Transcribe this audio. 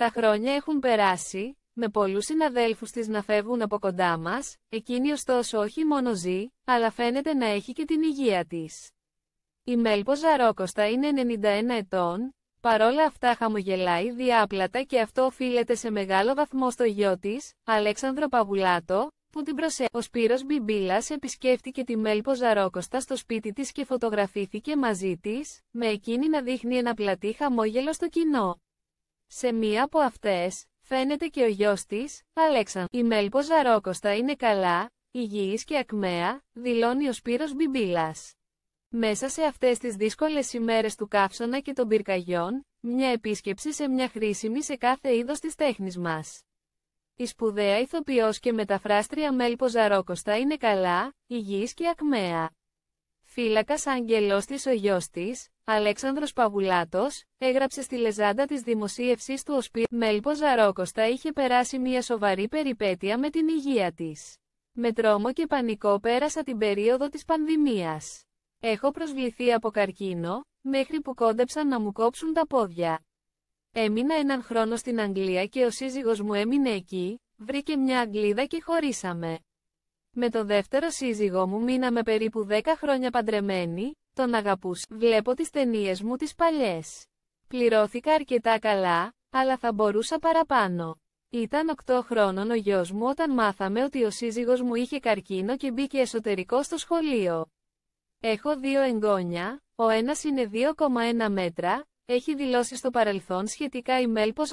Τα χρόνια έχουν περάσει, με πολλούς συναδέλφους της να φεύγουν από κοντά μας, εκείνη ωστόσο όχι μόνο ζει, αλλά φαίνεται να έχει και την υγεία της. Η Μέλπο Ζαρόκοστα είναι 91 ετών, παρόλα αυτά χαμογελάει διάπλατα και αυτό οφείλεται σε μεγάλο βαθμό στο γιο της, Αλέξανδρο Παβουλάτο, που την προσε... Ο Σπύρος Μπιμπίλας επισκέφτηκε τη Μέλπο Ζαρόκοστα στο σπίτι της και φωτογραφήθηκε μαζί της, με εκείνη να δείχνει ένα πλατή χαμόγελο στο κοινό. Σε μία από αυτές, φαίνεται και ο γιος της, Αλέξαν. Η Μέλπος Ζαρόκοστα είναι καλά, υγιής και ακμαία, δηλώνει ο Σπύρος Μπιμπίλας. Μέσα σε αυτές τις δύσκολες ημέρες του καύσωνα και των πυρκαγιών, μια επίσκεψη σε μια χρήσιμη σε κάθε είδος της τέχνης μας. Η σπουδαία ηθοποιός και μεταφράστρια Μέλπος Ζαρόκοστα είναι καλά, υγιής και ακμαία. Φύλακας άγγελός της ο γιος της, Αλέξανδρος Παγουλάτος, έγραψε στη λεζάντα της δημοσίευσή του ΟΣΠΗ. Μέλπο Ζαρόκοστα είχε περάσει μια σοβαρή περιπέτεια με την υγεία της. Με τρόμο και πανικό πέρασα την περίοδο της πανδημίας. Έχω προσβληθεί από καρκίνο, μέχρι που κόντεψαν να μου κόψουν τα πόδια. Έμεινα έναν χρόνο στην Αγγλία και ο σύζυγος μου έμεινε εκεί, βρήκε μια Αγγλίδα και χωρίσαμε. Με το δεύτερο σύζυγό μου μείναμε περίπου 10 χρόνια παντρεμένοι, τον αγαπούς, βλέπω τις ταινίες μου τις παλιές. Πληρώθηκα αρκετά καλά, αλλά θα μπορούσα παραπάνω. Ήταν 8 χρόνων ο γιος μου όταν μάθαμε ότι ο σύζυγος μου είχε καρκίνο και μπήκε εσωτερικό στο σχολείο. Έχω δύο εγγόνια, ο ένας είναι 2,1 μέτρα, έχει δηλώσει στο παρελθόν σχετικά η πως